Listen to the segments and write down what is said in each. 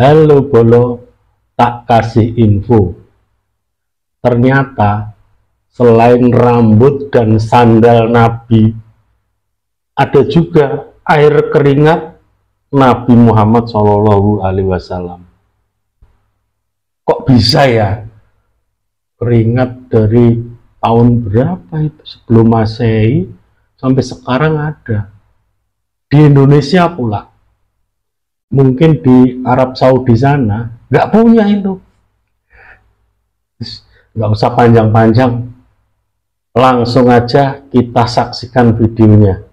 Halo Bolo, tak kasih info. Ternyata selain rambut dan sandal Nabi, ada juga air keringat Nabi Muhammad Shallallahu Alaihi Wasallam. Kok bisa ya? Keringat dari tahun berapa itu sebelum masehi sampai sekarang ada di Indonesia pula mungkin di Arab Saudi sana nggak punya itu nggak usah panjang-panjang langsung aja kita saksikan videonya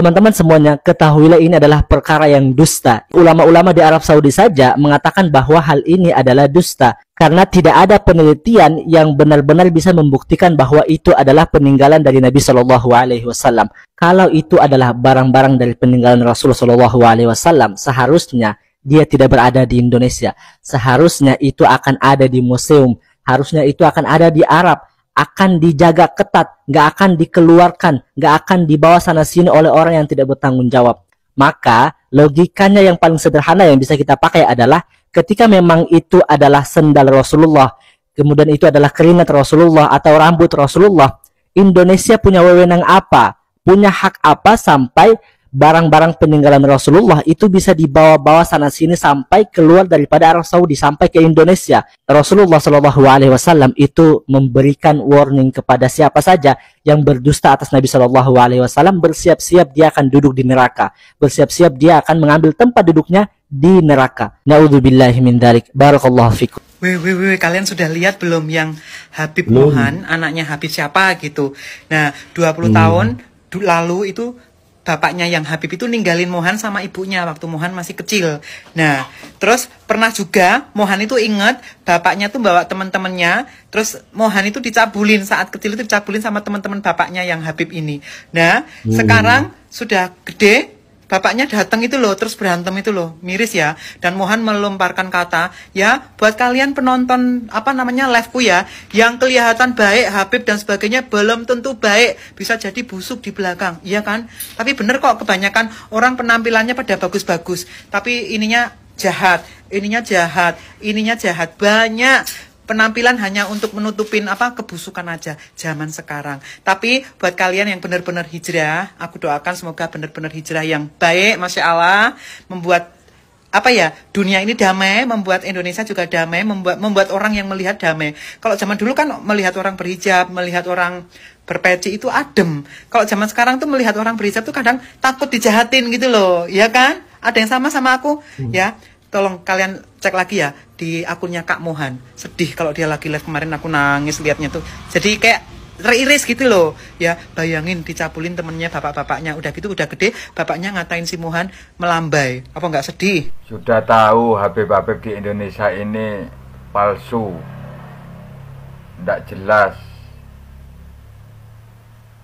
Teman-teman semuanya, ketahuilah ini adalah perkara yang dusta. Ulama-ulama di Arab Saudi saja mengatakan bahwa hal ini adalah dusta karena tidak ada penelitian yang benar-benar bisa membuktikan bahwa itu adalah peninggalan dari Nabi Shallallahu Alaihi Wasallam. Kalau itu adalah barang-barang dari peninggalan Rasul Shallallahu Alaihi Wasallam, seharusnya dia tidak berada di Indonesia. Seharusnya itu akan ada di museum, harusnya itu akan ada di Arab, akan dijaga ketat, nggak akan dikeluarkan, nggak akan dibawa sana sini oleh orang yang tidak bertanggung jawab. Maka logikanya yang paling sederhana yang bisa kita pakai adalah ketika memang itu adalah sendal Rasulullah, kemudian itu adalah keringat Rasulullah atau rambut Rasulullah, Indonesia punya wewenang apa? Punya hak apa sampai barang-barang peninggalan Rasulullah itu bisa dibawa-bawa sana sini sampai keluar daripada Arab Saudi sampai ke Indonesia. Rasulullah Shallallahu Alaihi Wasallam itu memberikan warning kepada siapa saja yang berdusta atas Nabi Shallallahu Alaihi Wasallam bersiap-siap dia akan duduk di neraka, bersiap-siap dia akan mengambil tempat duduknya di neraka. Naudzubillah min dzalik. Barakallahu fikum. Wih, wih, wih, kalian sudah lihat belum yang Habib belum. Mohan, anaknya Habib siapa gitu. Nah, 20 hmm. Iya. tahun lalu itu bapaknya yang Habib itu ninggalin Mohan sama ibunya waktu Mohan masih kecil. Nah, terus pernah juga Mohan itu inget bapaknya tuh bawa teman-temannya, terus Mohan itu dicabulin saat kecil itu dicabulin sama teman-teman bapaknya yang Habib ini. Nah, hmm. sekarang sudah gede bapaknya datang itu loh, terus berantem itu loh, miris ya. Dan Mohan melomparkan kata, ya buat kalian penonton apa namanya live ku ya, yang kelihatan baik, Habib dan sebagainya belum tentu baik, bisa jadi busuk di belakang, iya kan? Tapi bener kok kebanyakan orang penampilannya pada bagus-bagus, tapi ininya jahat, ininya jahat, ininya jahat, banyak penampilan hanya untuk menutupin apa kebusukan aja zaman sekarang. Tapi buat kalian yang benar-benar hijrah, aku doakan semoga benar-benar hijrah yang baik, masya Allah, membuat apa ya dunia ini damai membuat Indonesia juga damai membuat membuat orang yang melihat damai kalau zaman dulu kan melihat orang berhijab melihat orang berpeci itu adem kalau zaman sekarang tuh melihat orang berhijab tuh kadang takut dijahatin gitu loh ya kan ada yang sama sama aku hmm. ya tolong kalian cek lagi ya di akunnya Kak Mohan. Sedih kalau dia lagi live kemarin aku nangis liatnya tuh. Jadi kayak teriris gitu loh ya bayangin dicapulin temennya bapak-bapaknya udah gitu udah gede bapaknya ngatain si Mohan melambai apa nggak sedih sudah tahu Habib-Habib di Indonesia ini palsu tidak jelas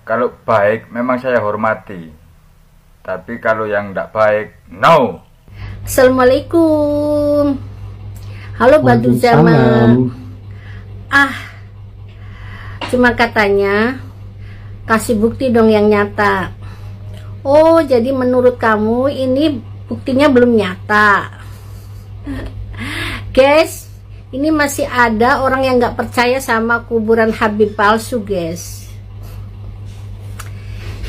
kalau baik memang saya hormati tapi kalau yang tidak baik no Assalamualaikum Halo Batu Zama Ah Cuma katanya Kasih bukti dong yang nyata Oh jadi menurut kamu ini buktinya belum nyata Guys ini masih ada orang yang gak percaya sama kuburan Habib palsu guys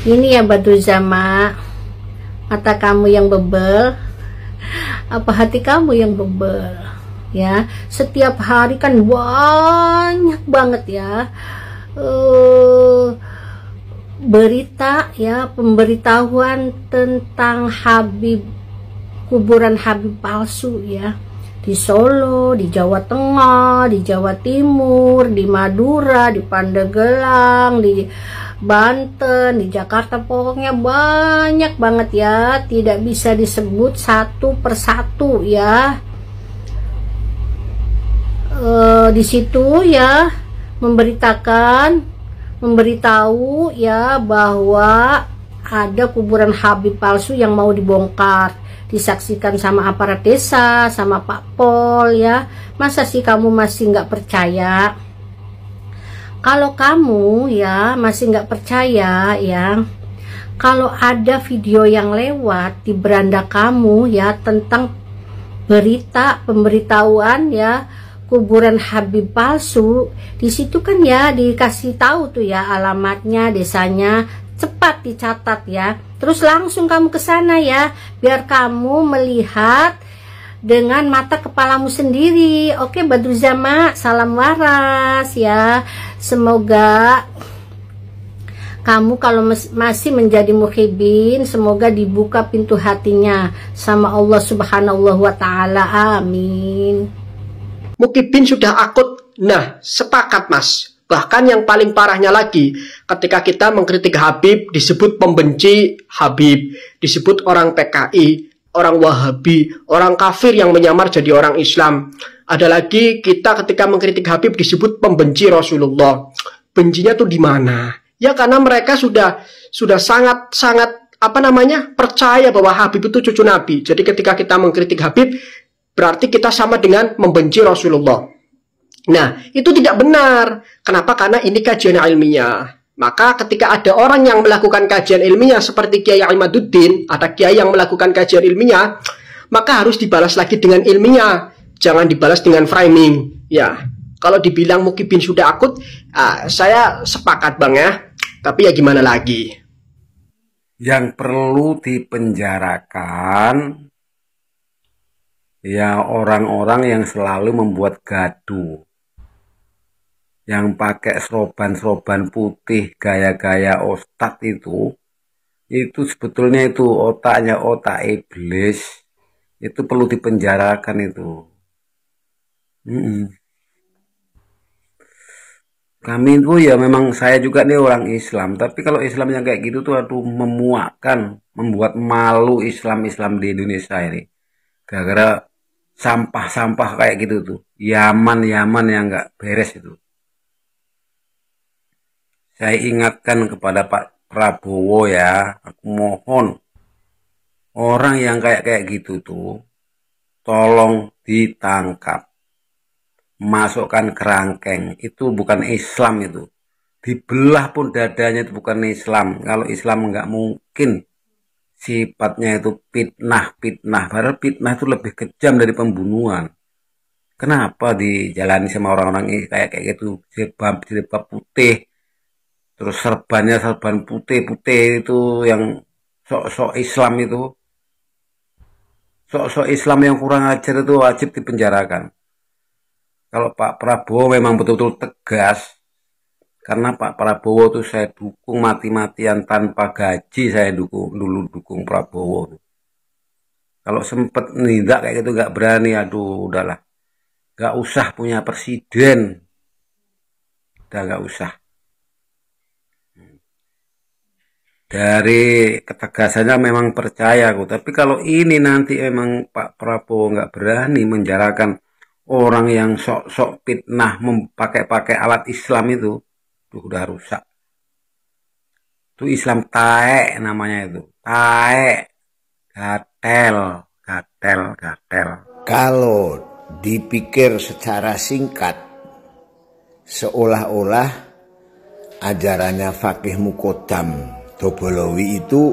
Ini ya Batu Zama Mata kamu yang bebel apa hati kamu yang bebel ya setiap hari kan banyak banget ya uh, berita ya pemberitahuan tentang Habib kuburan Habib palsu ya di Solo, di Jawa Tengah, di Jawa Timur, di Madura, di Pandegelang di Banten, di Jakarta pokoknya banyak banget ya, tidak bisa disebut satu persatu ya. E, di situ ya memberitakan, memberitahu ya bahwa ada kuburan Habib palsu yang mau dibongkar disaksikan sama aparat desa sama Pak Pol ya masa sih kamu masih nggak percaya kalau kamu ya masih nggak percaya ya kalau ada video yang lewat di beranda kamu ya tentang berita pemberitahuan ya kuburan Habib palsu di situ kan ya dikasih tahu tuh ya alamatnya desanya cepat dicatat ya Terus langsung kamu ke sana ya, biar kamu melihat dengan mata kepalamu sendiri. Oke, Badru Zama, salam waras ya. Semoga kamu kalau masih menjadi muhibin, semoga dibuka pintu hatinya sama Allah Subhanahu wa taala. Amin. Mukibin sudah akut. Nah, sepakat Mas. Bahkan yang paling parahnya lagi, ketika kita mengkritik Habib, disebut pembenci Habib, disebut orang PKI, orang Wahabi, orang kafir yang menyamar jadi orang Islam. Ada lagi kita ketika mengkritik Habib disebut pembenci Rasulullah. Bencinya tuh di mana? Ya karena mereka sudah sudah sangat sangat apa namanya percaya bahwa Habib itu cucu Nabi. Jadi ketika kita mengkritik Habib, berarti kita sama dengan membenci Rasulullah. Nah, itu tidak benar. Kenapa? Karena ini kajian ilmiah. Maka ketika ada orang yang melakukan kajian ilmiah seperti Kiai Ahmaduddin, atau kiai yang melakukan kajian ilmiah, maka harus dibalas lagi dengan ilmiah, jangan dibalas dengan framing. Ya, kalau dibilang Mukibin sudah akut, uh, saya sepakat bang ya. Tapi ya gimana lagi? Yang perlu dipenjarakan ya orang-orang yang selalu membuat gaduh yang pakai seroban-seroban putih gaya-gaya otak itu itu sebetulnya itu otaknya otak iblis itu perlu dipenjarakan itu mm -mm. kami itu ya memang saya juga nih orang Islam tapi kalau Islam yang kayak gitu tuh aduh memuakkan membuat malu Islam-Islam di Indonesia ini gara-gara sampah-sampah kayak gitu tuh Yaman-Yaman yang gak beres itu saya ingatkan kepada Pak Prabowo ya, aku mohon orang yang kayak kayak gitu tuh tolong ditangkap. Masukkan kerangkeng, itu bukan Islam itu. Dibelah pun dadanya itu bukan Islam. Kalau Islam nggak mungkin sifatnya itu fitnah-fitnah. Padahal fitnah itu lebih kejam dari pembunuhan. Kenapa dijalani sama orang-orang ini kayak kayak gitu jilbab jilbab putih terus serbannya serban putih-putih itu yang sok-sok Islam itu sok-sok Islam yang kurang ajar itu wajib dipenjarakan kalau Pak Prabowo memang betul-betul tegas karena Pak Prabowo tuh saya dukung mati-matian tanpa gaji saya dukung dulu dukung Prabowo kalau sempat nindak kayak gitu gak berani aduh udahlah gak usah punya presiden udah gak usah dari ketegasannya memang percaya aku tapi kalau ini nanti memang Pak Prabowo nggak berani menjarakan orang yang sok-sok fitnah memakai-pakai alat Islam itu tuh udah rusak itu Islam taek namanya itu taek gatel gatel gatel kalau dipikir secara singkat seolah-olah ajarannya Fakih Mukodam Tobolowi itu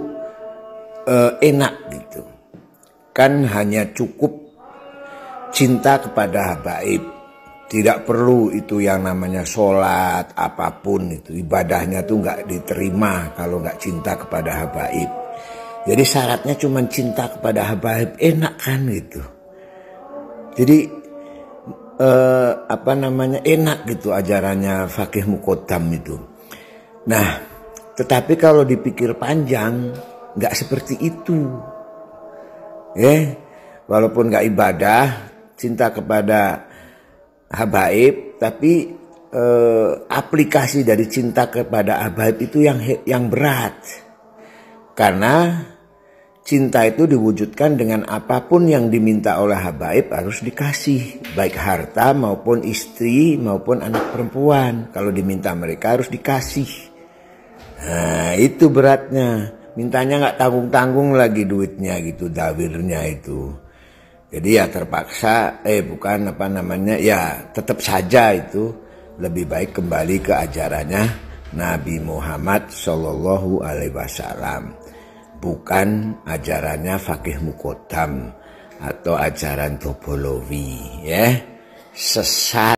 eh, enak gitu. Kan hanya cukup cinta kepada habaib. Tidak perlu itu yang namanya sholat apapun itu ibadahnya tuh nggak diterima kalau nggak cinta kepada habaib. Jadi syaratnya cuma cinta kepada habaib enak kan gitu. Jadi eh, apa namanya enak gitu ajarannya fakih mukotam itu. Nah tetapi kalau dipikir panjang, nggak seperti itu. Eh, walaupun nggak ibadah, cinta kepada habaib, tapi eh, aplikasi dari cinta kepada habaib itu yang yang berat. Karena cinta itu diwujudkan dengan apapun yang diminta oleh habaib harus dikasih baik harta maupun istri maupun anak perempuan kalau diminta mereka harus dikasih Nah, itu beratnya. Mintanya nggak tanggung-tanggung lagi duitnya gitu, dawirnya itu. Jadi ya terpaksa, eh bukan apa namanya, ya tetap saja itu lebih baik kembali ke ajarannya Nabi Muhammad Shallallahu Alaihi Wasallam, bukan ajarannya Fakih Mukotam atau ajaran Topolowi, ya sesat.